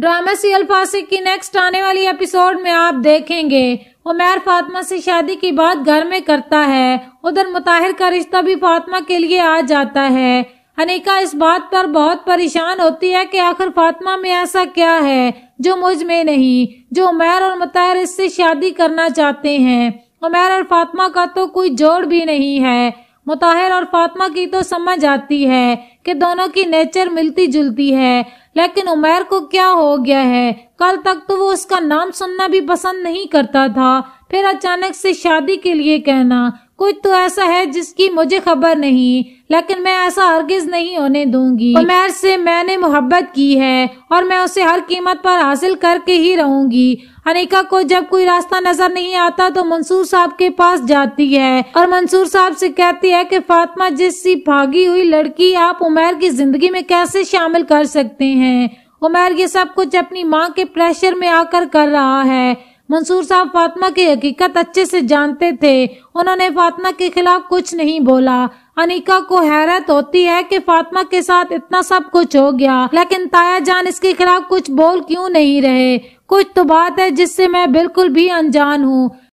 drama CL फासिक की next आने वाली एपिसोड में आप देखेंगे उमेर फातिमा से शादी की बात घर में करता है उधर मुताहिर का रिश्ता भी फातिमा के लिए आ जाता है अनिका इस बात पर बहुत परेशान होती है कि आखिर फातिमा में ऐसा क्या है जो मुझ में नहीं जो उमेर और मुताहिर इससे शादी करना चाहते हैं उमेर और फातिमा का तो कोई जोड़ भी नहीं है मुताहिर और फातिमा की तो समझ आती है कि दोनों की नेचर मिलती जुलती है लेकिन उमेर को क्या हो गया है कल तक तो वो उसका नाम सुनना भी पसंद नहीं करता था फिर अचानक से शादी के लिए कहना कुछ तो ऐसा है जिसकी मुझे खबर नहीं लेकिन मैं ऐसा हरगिज नहीं होने दूंगी उमेर से मैंने मोहब्बत की है और मैं उसे हर कीमत पर हासिल करके ही रहूंगी अनिका को जब कोई रास्ता नजर नहीं आता तो मंसूर साहब के पास जाती है और मंसूर साहब से कहती है कि फातिमा जैसी भागी हुई लड़की आप उमेर की जिंदगी में कैसे शामिल कर सकते हैं उमेर ये सब कुछ अपनी माँ के प्रेशर में आकर कर रहा है मंसूर साहब फातिमा की हकीकत अच्छे से जानते थे उन्होंने फातिमा के खिलाफ कुछ नहीं बोला अनिका को हैरत होती है कि फातिमा के साथ इतना सब कुछ हो गया लेकिन ताया जान इसके खिलाफ कुछ बोल क्यों नहीं रहे कुछ तो बात है जिससे मैं बिल्कुल भी अनजान हूँ